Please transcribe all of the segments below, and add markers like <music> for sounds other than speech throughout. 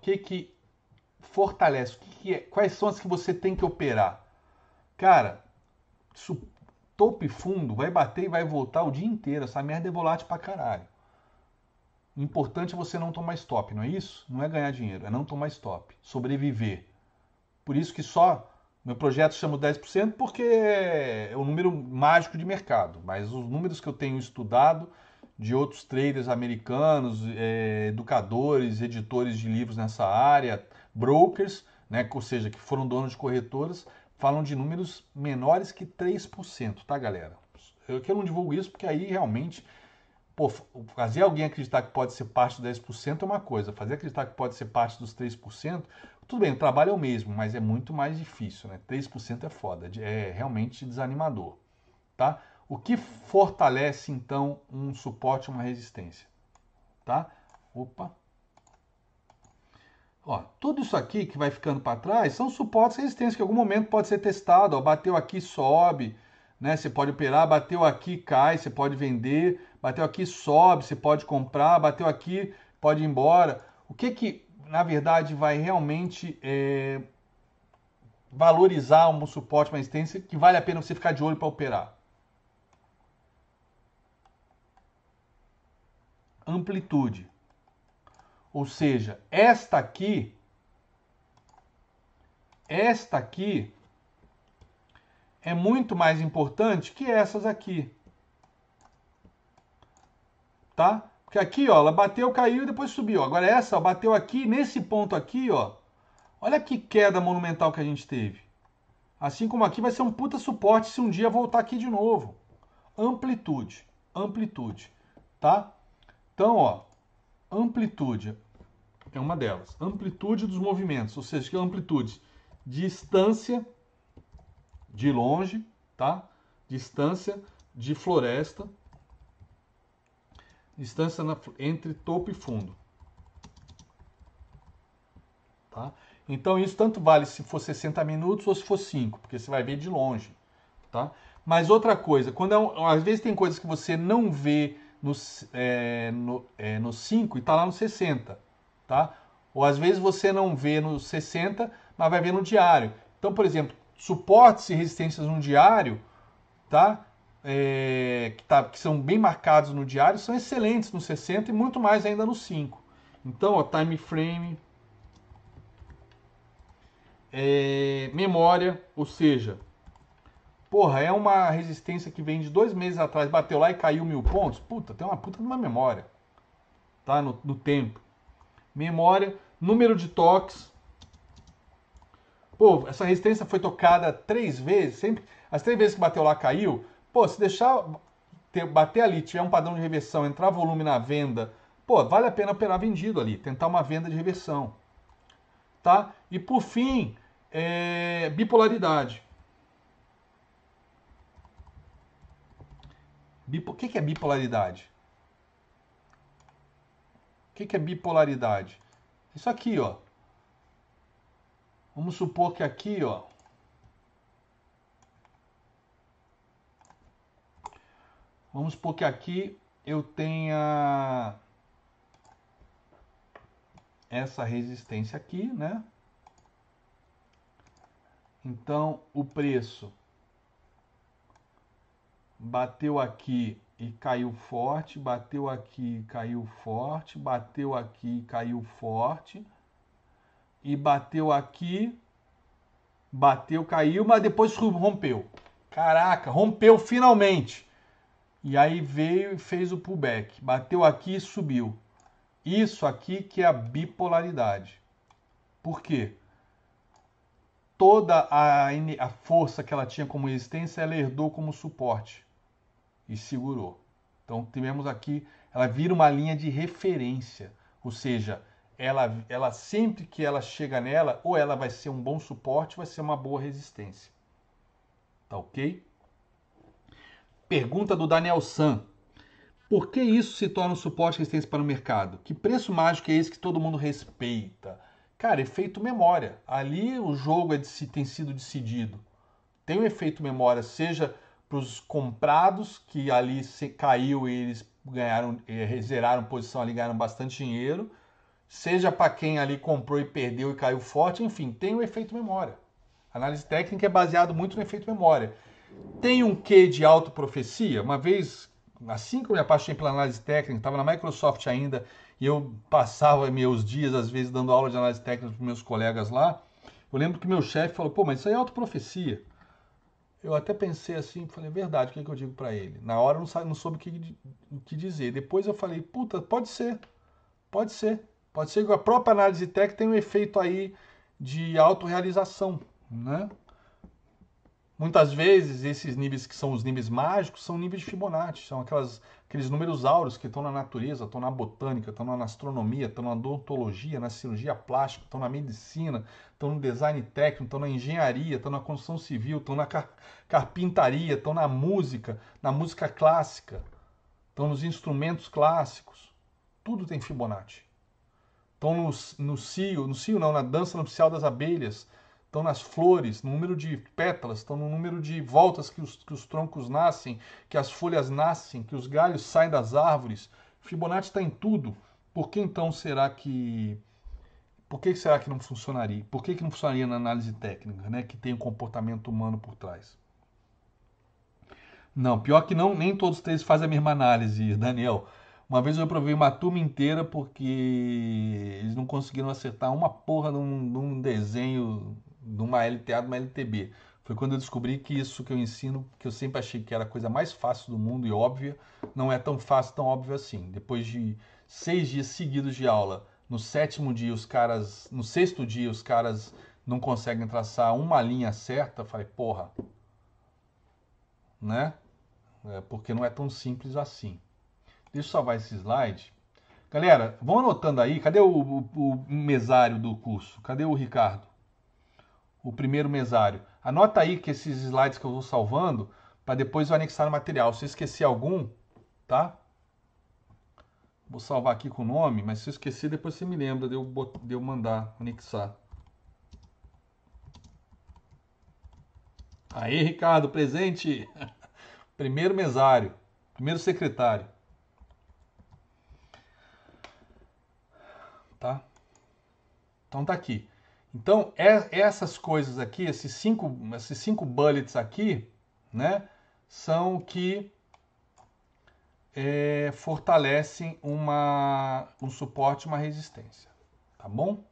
que, que fortalece? Que que é? Quais são as que você tem que operar? Cara, isso, topo e fundo vai bater e vai voltar o dia inteiro. Essa merda é volátil pra caralho. O importante é você não tomar stop, não é isso? Não é ganhar dinheiro, é não tomar stop. Sobreviver. Por isso que só meu projeto chama 10% porque é o número mágico de mercado. Mas os números que eu tenho estudado de outros traders americanos, é, educadores, editores de livros nessa área, brokers, né, ou seja, que foram donos de corretoras, falam de números menores que 3%, tá, galera? Eu, eu não divulgo isso porque aí realmente pô, fazer alguém acreditar que pode ser parte dos 10% é uma coisa, fazer acreditar que pode ser parte dos 3%, tudo bem, o trabalho é o mesmo, mas é muito mais difícil, né? 3% é foda, é, é realmente desanimador, tá? O que fortalece então um suporte, uma resistência, tá? Opa. Ó, tudo isso aqui que vai ficando para trás são suportes e resistências que em algum momento pode ser testado. Ó, bateu aqui, sobe, né? Você pode operar, bateu aqui, cai, você pode vender, bateu aqui, sobe, você pode comprar, bateu aqui, pode ir embora. O que que, na verdade, vai realmente é, valorizar um suporte, uma resistência que vale a pena você ficar de olho para operar? amplitude. Ou seja, esta aqui, esta aqui é muito mais importante que essas aqui. Tá? Porque aqui, ó, ela bateu, caiu e depois subiu. Agora essa, ó, bateu aqui, nesse ponto aqui, ó. Olha que queda monumental que a gente teve. Assim como aqui vai ser um puta suporte se um dia voltar aqui de novo. Amplitude, amplitude, tá? Então, ó, amplitude é uma delas. Amplitude dos movimentos, ou seja, que amplitude distância de longe, tá? Distância de floresta, distância na, entre topo e fundo. Tá? Então isso tanto vale se for 60 minutos ou se for 5, porque você vai ver de longe, tá? Mas outra coisa, quando é um, às vezes tem coisas que você não vê no 5 é, no, é, no cinco, e está lá no 60, tá? Ou às vezes você não vê no 60, mas vai ver no diário. Então, por exemplo, suportes e resistências no diário, tá? É, que, tá, que são bem marcados no diário, são excelentes no 60 e muito mais ainda no 5. Então, ó, time frame, é, memória, ou seja, Porra, é uma resistência que vem de dois meses atrás, bateu lá e caiu mil pontos. Puta, tem uma puta numa memória. Tá? No, no tempo. Memória, número de toques. Pô, essa resistência foi tocada três vezes. Sempre, as três vezes que bateu lá caiu. Pô, se deixar ter, bater ali, tiver um padrão de reversão, entrar volume na venda, pô, vale a pena operar vendido ali, tentar uma venda de reversão. Tá? E por fim, é, bipolaridade. O que, é bipolaridade? O que, que é bipolaridade? Isso aqui, ó. Vamos supor que aqui, ó. Vamos supor que aqui eu tenha essa resistência aqui, né? Então, o preço bateu aqui e caiu forte, bateu aqui, caiu forte, bateu aqui, caiu forte, e bateu aqui, bateu, caiu, mas depois rompeu. Caraca, rompeu finalmente. E aí veio e fez o pullback, bateu aqui e subiu. Isso aqui que é a bipolaridade. Por quê? Toda a, a força que ela tinha como resistência, ela herdou como suporte e segurou. Então tivemos aqui, ela vira uma linha de referência, ou seja, ela, ela sempre que ela chega nela, ou ela vai ser um bom suporte, vai ser uma boa resistência. Tá ok? Pergunta do Daniel San. Por que isso se torna um suporte e resistência para o mercado? Que preço mágico é esse que todo mundo respeita? Cara, efeito memória. Ali o jogo é de, tem sido decidido. Tem um efeito memória, seja para os comprados, que ali se caiu e eles ganharam, zeraram posição ali, ganharam bastante dinheiro, seja para quem ali comprou e perdeu e caiu forte, enfim, tem o efeito memória. A análise técnica é baseado muito no efeito memória. Tem um quê de autoprofecia? Uma vez, assim que eu me apaixonei pela análise técnica, estava na Microsoft ainda, e eu passava meus dias, às vezes, dando aula de análise técnica para meus colegas lá, eu lembro que meu chefe falou, pô, mas isso aí é autoprofecia. Eu até pensei assim, falei, é verdade, o que, é que eu digo para ele? Na hora eu não, não soube o que, o que dizer. Depois eu falei, puta, pode ser, pode ser. Pode ser que a própria análise técnica tenha um efeito aí de autorrealização, né? Muitas vezes esses níveis que são os níveis mágicos são níveis de Fibonacci, são aquelas, aqueles números áureos que estão na natureza, estão na botânica, estão na astronomia, estão na odontologia, na cirurgia plástica, estão na medicina, estão no design técnico, estão na engenharia, estão na construção civil, estão na car carpintaria, estão na música, na música clássica, estão nos instrumentos clássicos. Tudo tem Fibonacci. Estão no, no cio, no cio não, na dança nupcial das abelhas, estão nas flores, no número de pétalas, estão no número de voltas que os, que os troncos nascem, que as folhas nascem, que os galhos saem das árvores. Fibonacci está em tudo. Por que então será que. Por que será que não funcionaria? Por que, que não funcionaria na análise técnica, né? Que tem o um comportamento humano por trás. Não, pior que não, nem todos três fazem a mesma análise, <laughs> Daniel. Uma vez eu provei uma turma inteira porque eles não conseguiram acertar uma porra num desenho de uma LTA, de uma LTB. Foi quando eu descobri que isso que eu ensino, que eu sempre achei que era a coisa mais fácil do mundo e óbvia, não é tão fácil, tão óbvio assim. Depois de seis dias seguidos de aula, no sétimo dia os caras, no sexto dia os caras não conseguem traçar uma linha certa, falei, porra, né? É porque não é tão simples assim. Deixa eu salvar esse slide. Galera, vão anotando aí. Cadê o, o, o mesário do curso? Cadê o Ricardo? o primeiro mesário. Anota aí que esses slides que eu vou salvando, para depois eu anexar no material. Se eu esquecer algum, tá? Vou salvar aqui com o nome, mas se eu esquecer, depois você me lembra de eu, de eu mandar anexar. Aí, Ricardo, presente! <laughs> Primeiro mesário, primeiro secretário. Tá? Então tá aqui. Então, é, essas coisas aqui, esses cinco, esses cinco bullets aqui, né, são que é, fortalecem uma, um suporte uma resistência, tá bom?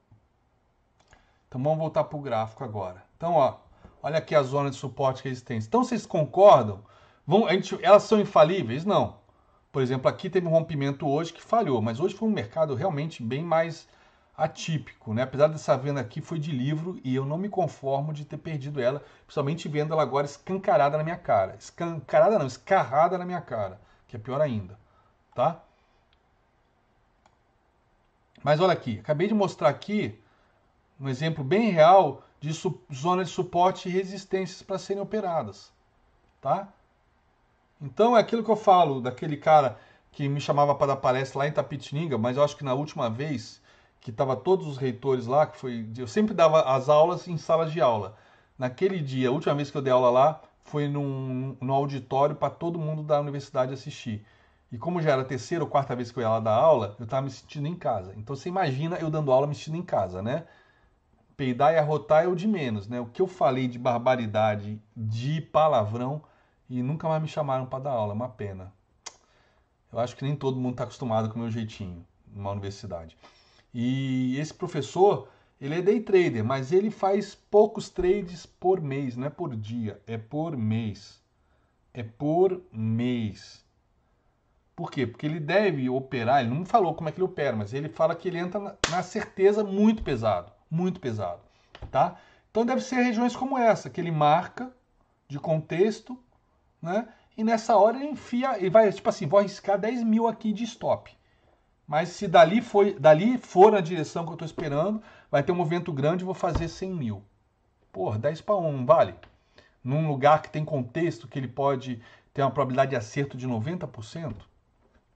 Então, vamos voltar para o gráfico agora. Então, ó, olha aqui a zona de suporte e resistência. Então, vocês concordam? Vão, gente, elas são infalíveis? Não. Por exemplo, aqui teve um rompimento hoje que falhou, mas hoje foi um mercado realmente bem mais atípico, né? Apesar dessa venda aqui foi de livro e eu não me conformo de ter perdido ela, principalmente vendo ela agora escancarada na minha cara. Escancarada não, escarrada na minha cara, que é pior ainda, tá? Mas olha aqui, acabei de mostrar aqui um exemplo bem real de zonas de suporte e resistências para serem operadas, tá? Então é aquilo que eu falo daquele cara que me chamava para dar palestra lá em Tapitininga, mas eu acho que na última vez que estava todos os reitores lá, que foi, eu sempre dava as aulas em salas de aula. Naquele dia, a última vez que eu dei aula lá, foi num, num auditório para todo mundo da universidade assistir. E como já era a terceira ou quarta vez que eu ia lá dar aula, eu estava me sentindo em casa. Então você imagina eu dando aula me sentindo em casa, né? Peidar e arrotar é o de menos, né? O que eu falei de barbaridade, de palavrão, e nunca mais me chamaram para dar aula, é uma pena. Eu acho que nem todo mundo está acostumado com o meu jeitinho numa universidade. E esse professor, ele é day trader, mas ele faz poucos trades por mês, não é por dia, é por mês. É por mês. Por quê? Porque ele deve operar, ele não falou como é que ele opera, mas ele fala que ele entra na, certeza muito pesado, muito pesado, tá? Então deve ser regiões como essa, que ele marca de contexto, né? E nessa hora ele enfia, ele vai, tipo assim, vou arriscar 10 mil aqui de stop. Mas se dali, foi, dali for na direção que eu estou esperando, vai ter um movimento grande, vou fazer 100 mil. Pô, 10 para 1, vale? Num lugar que tem contexto, que ele pode ter uma probabilidade de acerto de 90%,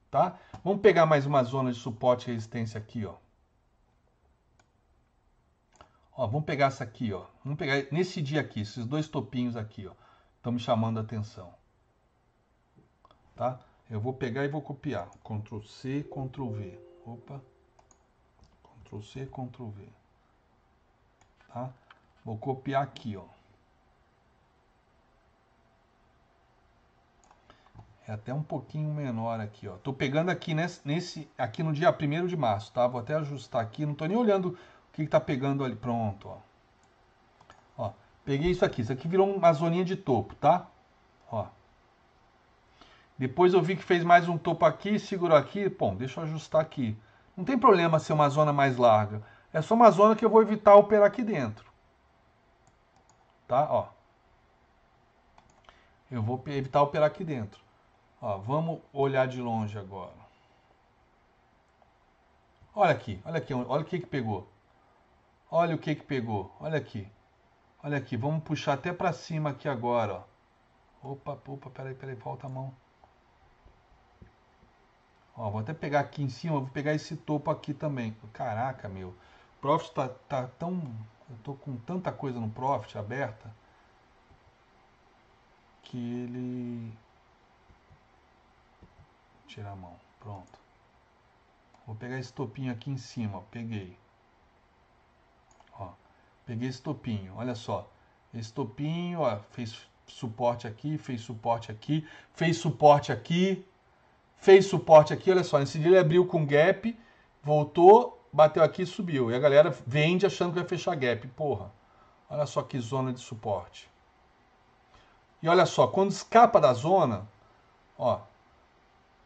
tá? Vamos pegar mais uma zona de suporte e resistência aqui, ó. Ó, vamos pegar essa aqui, ó. Vamos pegar nesse dia aqui, esses dois topinhos aqui, ó. Estão me chamando a atenção. Tá? Eu vou pegar e vou copiar. Ctrl C, Ctrl V. Opa. Ctrl C, Ctrl V. Tá? Vou copiar aqui, ó. É até um pouquinho menor aqui, ó. Tô pegando aqui nesse, nesse aqui no dia 1 de março, tá? Vou até ajustar aqui, não tô nem olhando o que, que tá pegando ali. Pronto, ó. Ó, peguei isso aqui. Isso aqui virou uma zoninha de topo, tá? Ó. Depois eu vi que fez mais um topo aqui, segurou aqui. Bom, deixa eu ajustar aqui. Não tem problema ser uma zona mais larga. É só uma zona que eu vou evitar operar aqui dentro. Tá? Ó. Eu vou evitar operar aqui dentro. Ó, vamos olhar de longe agora. Olha aqui, olha aqui, olha o que que pegou. Olha o que que pegou. Olha aqui. Olha aqui, vamos puxar até para cima aqui agora, ó. Opa, opa, peraí, peraí, volta a mão. Ó, vou até pegar aqui em cima, vou pegar esse topo aqui também. Caraca, meu. Profit tá, tá tão. Eu tô com tanta coisa no Profit aberta que ele. Tirar a mão. Pronto. Vou pegar esse topinho aqui em cima. Ó. Peguei. Ó, peguei esse topinho. Olha só. Esse topinho, ó, fez suporte aqui, fez suporte aqui, fez suporte aqui, fez suporte aqui, olha só, nesse dia ele abriu com gap, voltou, bateu aqui e subiu. E a galera vende achando que vai fechar gap, porra. Olha só que zona de suporte. E olha só, quando escapa da zona, ó,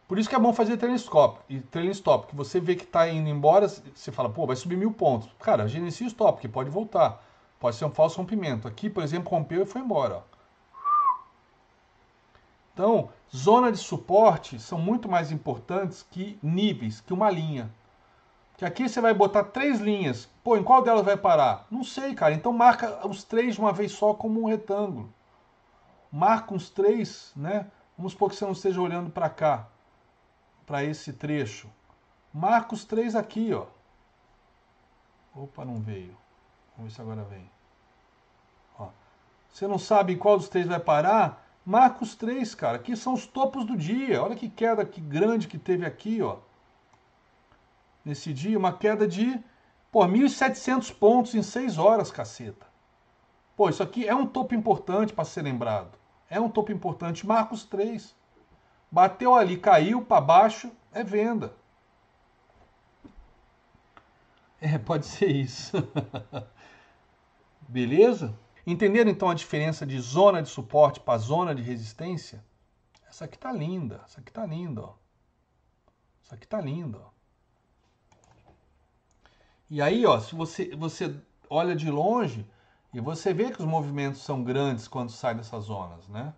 por isso que é bom fazer telescópio e trailing stop, que você vê que está indo embora, você fala, pô, vai subir mil pontos. Cara, gerencia o stop, que pode voltar. Pode ser um falso rompimento. Aqui, por exemplo, rompeu e foi embora. Ó. Então, zona de suporte são muito mais importantes que níveis, que uma linha. Que aqui você vai botar três linhas. Pô, em qual delas vai parar? Não sei, cara. Então marca os três de uma vez só como um retângulo. Marca os três, né? Vamos supor que você não esteja olhando para cá, para esse trecho. Marca os três aqui, ó. Opa, não veio. Vamos ver se agora vem. Ó. Você não sabe em qual dos três vai parar? Marcos 3, cara, aqui são os topos do dia. Olha que queda que grande que teve aqui, ó. Nesse dia, uma queda de por 1.700 pontos em 6 horas, caceta. Pô, isso aqui é um topo importante para ser lembrado. É um topo importante. Marcos 3. Bateu ali, caiu para baixo, é venda. É, pode ser isso. <laughs> Beleza? Entenderam então a diferença de zona de suporte para zona de resistência? Essa aqui tá linda, essa aqui tá linda, ó. Essa aqui tá linda, ó. E aí, ó, se você, você olha de longe e você vê que os movimentos são grandes quando sai dessas zonas, né?